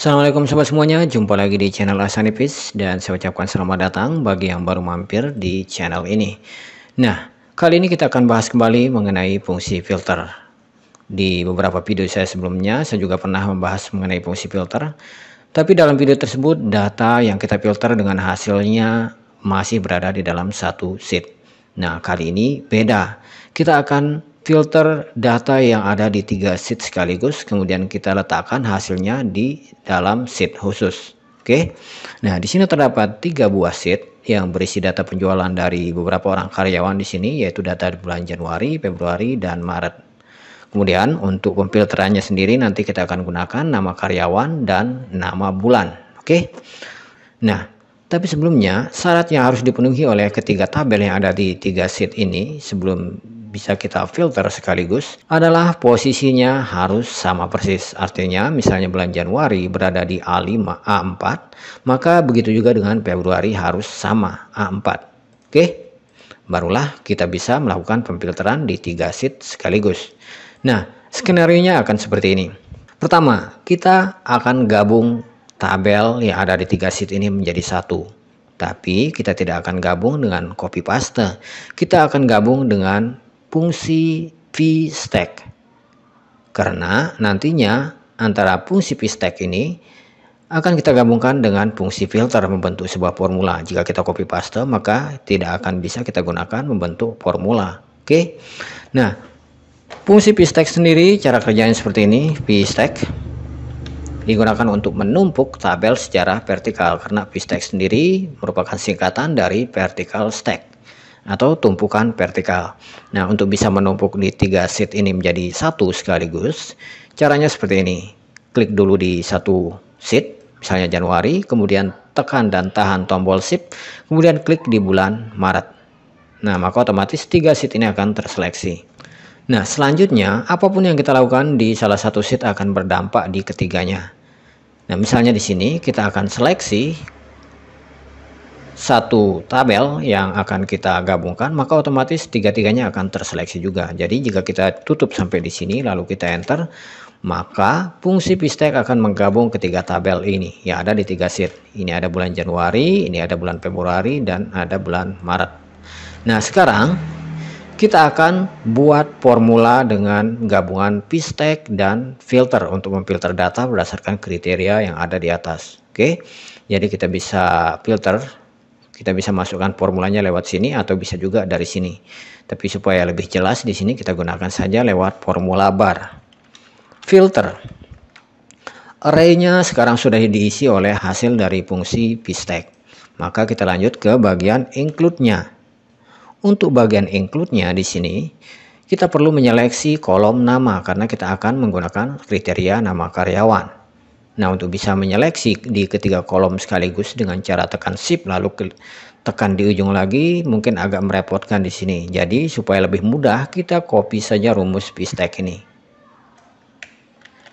Assalamualaikum sobat semuanya, jumpa lagi di channel Asanipis dan saya ucapkan selamat datang bagi yang baru mampir di channel ini. Nah, kali ini kita akan bahas kembali mengenai fungsi filter. Di beberapa video saya sebelumnya, saya juga pernah membahas mengenai fungsi filter. Tapi dalam video tersebut, data yang kita filter dengan hasilnya masih berada di dalam satu sheet. Nah, kali ini beda. Kita akan filter data yang ada di tiga sheet sekaligus kemudian kita letakkan hasilnya di dalam sheet khusus oke nah di sini terdapat tiga buah sheet yang berisi data penjualan dari beberapa orang karyawan di sini yaitu data di bulan Januari Februari dan Maret kemudian untuk pemfilterannya sendiri nanti kita akan gunakan nama karyawan dan nama bulan oke nah tapi sebelumnya syarat yang harus dipenuhi oleh ketiga tabel yang ada di tiga sheet ini sebelum bisa kita filter sekaligus adalah posisinya harus sama persis. Artinya misalnya bulan Januari berada di A5, A4, maka begitu juga dengan Februari harus sama A4. Oke, barulah kita bisa melakukan pemfilteran di tiga sheet sekaligus. Nah, skenario-nya akan seperti ini. Pertama, kita akan gabung tabel yang ada di tiga sheet ini menjadi satu tapi kita tidak akan gabung dengan copy paste. Kita akan gabung dengan fungsi v-stack. Karena nantinya antara fungsi v-stack ini akan kita gabungkan dengan fungsi filter membentuk sebuah formula. Jika kita copy paste maka tidak akan bisa kita gunakan membentuk formula. Oke. Nah, fungsi v-stack sendiri cara kerjanya seperti ini, v-stack digunakan untuk menumpuk tabel secara vertikal karena v-stack sendiri merupakan singkatan dari vertical stack atau tumpukan vertikal. Nah, untuk bisa menumpuk di tiga sheet ini menjadi satu sekaligus, caranya seperti ini. Klik dulu di satu sheet, misalnya Januari, kemudian tekan dan tahan tombol shift, kemudian klik di bulan Maret. Nah, maka otomatis tiga sheet ini akan terseleksi. Nah, selanjutnya, apapun yang kita lakukan di salah satu sheet akan berdampak di ketiganya. Nah, misalnya di sini kita akan seleksi, satu tabel yang akan kita gabungkan maka otomatis tiga-tiganya akan terseleksi juga jadi jika kita tutup sampai di sini lalu kita enter maka fungsi pistek akan menggabung ketiga tabel ini yang ada di tiga sheet ini ada bulan Januari ini ada bulan Februari dan ada bulan Maret nah sekarang kita akan buat formula dengan gabungan pistek dan filter untuk memfilter data berdasarkan kriteria yang ada di atas oke jadi kita bisa filter kita bisa masukkan formulanya lewat sini atau bisa juga dari sini. Tapi supaya lebih jelas di sini kita gunakan saja lewat formula bar. Filter. Arraynya sekarang sudah diisi oleh hasil dari fungsi pstack. Maka kita lanjut ke bagian include-nya. Untuk bagian include-nya di sini kita perlu menyeleksi kolom nama karena kita akan menggunakan kriteria nama karyawan. Nah untuk bisa menyeleksi di ketiga kolom sekaligus dengan cara tekan shift lalu tekan di ujung lagi mungkin agak merepotkan di sini. Jadi supaya lebih mudah kita copy saja rumus Pistek ini.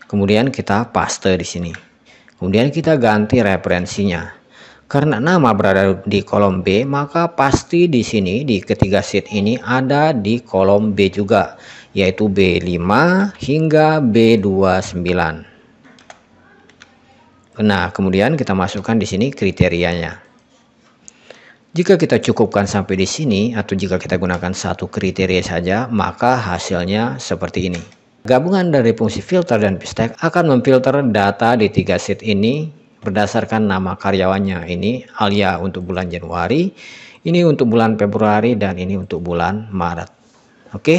Kemudian kita paste di sini. Kemudian kita ganti referensinya. Karena nama berada di kolom B, maka pasti di sini di ketiga sheet ini ada di kolom B juga, yaitu B5 hingga B29. Nah, kemudian kita masukkan di sini kriterianya. Jika kita cukupkan sampai di sini atau jika kita gunakan satu kriteria saja, maka hasilnya seperti ini. Gabungan dari fungsi filter dan pistek akan memfilter data di tiga sheet ini berdasarkan nama karyawannya. Ini Alia untuk bulan Januari, ini untuk bulan Februari, dan ini untuk bulan Maret. Oke,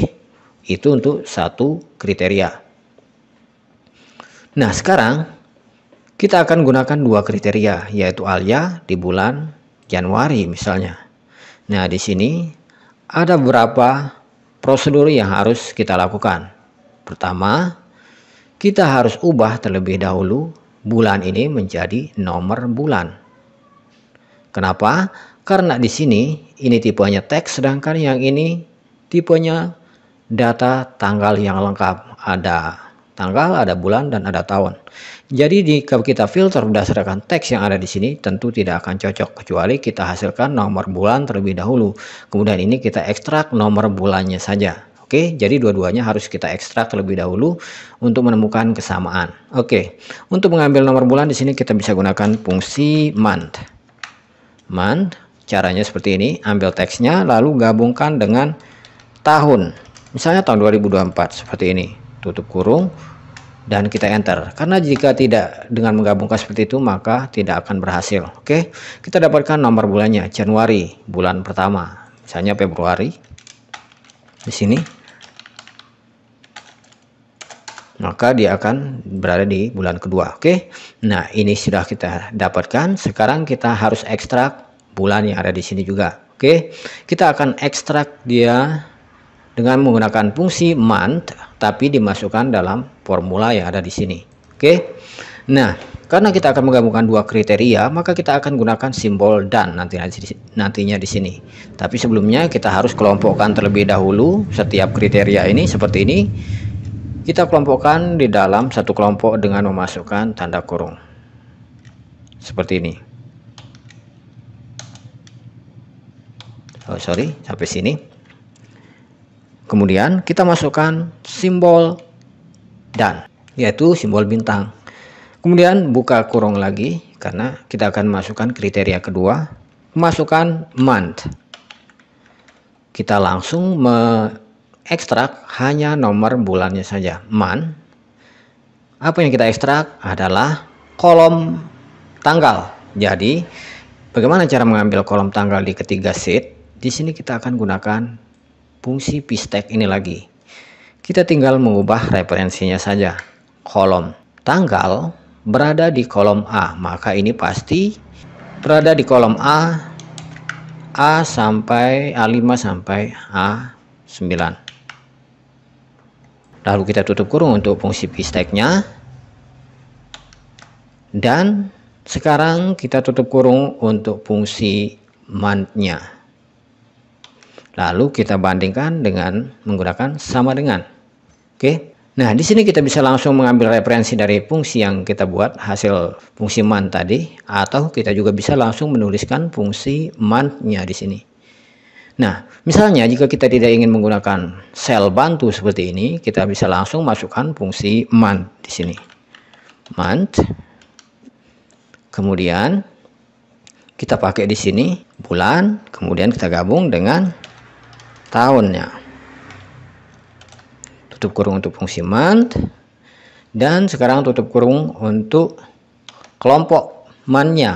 itu untuk satu kriteria. Nah, sekarang kita akan gunakan dua kriteria, yaitu alia di bulan Januari misalnya. Nah, di sini ada beberapa prosedur yang harus kita lakukan. Pertama, kita harus ubah terlebih dahulu bulan ini menjadi nomor bulan. Kenapa? Karena di sini ini tipenya teks sedangkan yang ini tipenya data tanggal yang lengkap. Ada tanggal, ada bulan, dan ada tahun. Jadi jika kita filter berdasarkan teks yang ada di sini tentu tidak akan cocok kecuali kita hasilkan nomor bulan terlebih dahulu. Kemudian ini kita ekstrak nomor bulannya saja. Oke, jadi dua-duanya harus kita ekstrak terlebih dahulu untuk menemukan kesamaan. Oke, untuk mengambil nomor bulan di sini kita bisa gunakan fungsi month. Month, caranya seperti ini, ambil teksnya lalu gabungkan dengan tahun. Misalnya tahun 2024 seperti ini, tutup kurung, dan kita enter. Karena jika tidak dengan menggabungkan seperti itu maka tidak akan berhasil. Oke, kita dapatkan nomor bulannya Januari bulan pertama, misalnya Februari di sini. Maka dia akan berada di bulan kedua. Oke, nah ini sudah kita dapatkan. Sekarang kita harus ekstrak bulan yang ada di sini juga. Oke, kita akan ekstrak dia dengan menggunakan fungsi month tapi dimasukkan dalam formula yang ada di sini. Oke. Nah, karena kita akan menggabungkan dua kriteria, maka kita akan gunakan simbol dan nanti nantinya di sini. Tapi sebelumnya kita harus kelompokkan terlebih dahulu setiap kriteria ini seperti ini. Kita kelompokkan di dalam satu kelompok dengan memasukkan tanda kurung. Seperti ini. Oh, sorry, sampai sini. Kemudian kita masukkan simbol dan yaitu simbol bintang. Kemudian buka kurung lagi karena kita akan masukkan kriteria kedua, masukkan month. Kita langsung mengekstrak hanya nomor bulannya saja, month. Apa yang kita ekstrak adalah kolom tanggal. Jadi, bagaimana cara mengambil kolom tanggal di ketiga sheet? Di sini kita akan gunakan fungsi pistek ini lagi. Kita tinggal mengubah referensinya saja. Kolom tanggal berada di kolom A, maka ini pasti berada di kolom A A sampai A5 sampai A9. Lalu kita tutup kurung untuk fungsi bisteknya. Dan sekarang kita tutup kurung untuk fungsi month-nya. Lalu kita bandingkan dengan menggunakan sama dengan Oke. Nah, di sini kita bisa langsung mengambil referensi dari fungsi yang kita buat hasil fungsi man tadi atau kita juga bisa langsung menuliskan fungsi man-nya di sini. Nah, misalnya jika kita tidak ingin menggunakan sel bantu seperti ini, kita bisa langsung masukkan fungsi man di sini. Month. Kemudian kita pakai di sini bulan, kemudian kita gabung dengan tahunnya tutup kurung untuk fungsi month dan sekarang tutup kurung untuk kelompok mannya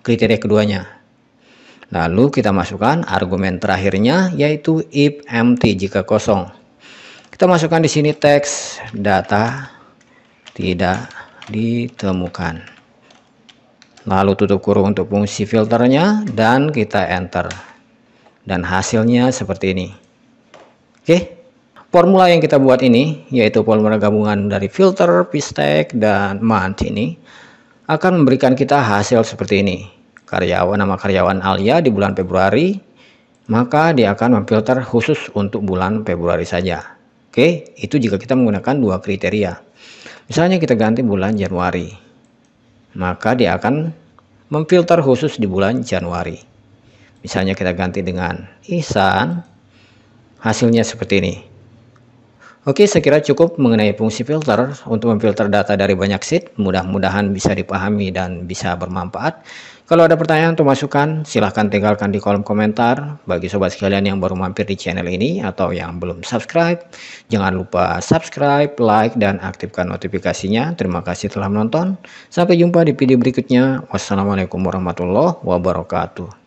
kriteria keduanya lalu kita masukkan argumen terakhirnya yaitu if empty jika kosong kita masukkan di sini teks data tidak ditemukan lalu tutup kurung untuk fungsi filternya dan kita enter dan hasilnya seperti ini oke okay? Formula yang kita buat ini, yaitu formula gabungan dari filter, pistek, dan mant ini, akan memberikan kita hasil seperti ini. Karyawan nama karyawan Alia di bulan Februari, maka dia akan memfilter khusus untuk bulan Februari saja. Oke, itu jika kita menggunakan dua kriteria. Misalnya kita ganti bulan Januari, maka dia akan memfilter khusus di bulan Januari. Misalnya kita ganti dengan Ihsan, hasilnya seperti ini. Oke, saya kira cukup mengenai fungsi filter untuk memfilter data dari banyak sheet. Mudah-mudahan bisa dipahami dan bisa bermanfaat. Kalau ada pertanyaan atau masukan, silahkan tinggalkan di kolom komentar. Bagi sobat sekalian yang baru mampir di channel ini atau yang belum subscribe, jangan lupa subscribe, like, dan aktifkan notifikasinya. Terima kasih telah menonton. Sampai jumpa di video berikutnya. Wassalamualaikum warahmatullahi wabarakatuh.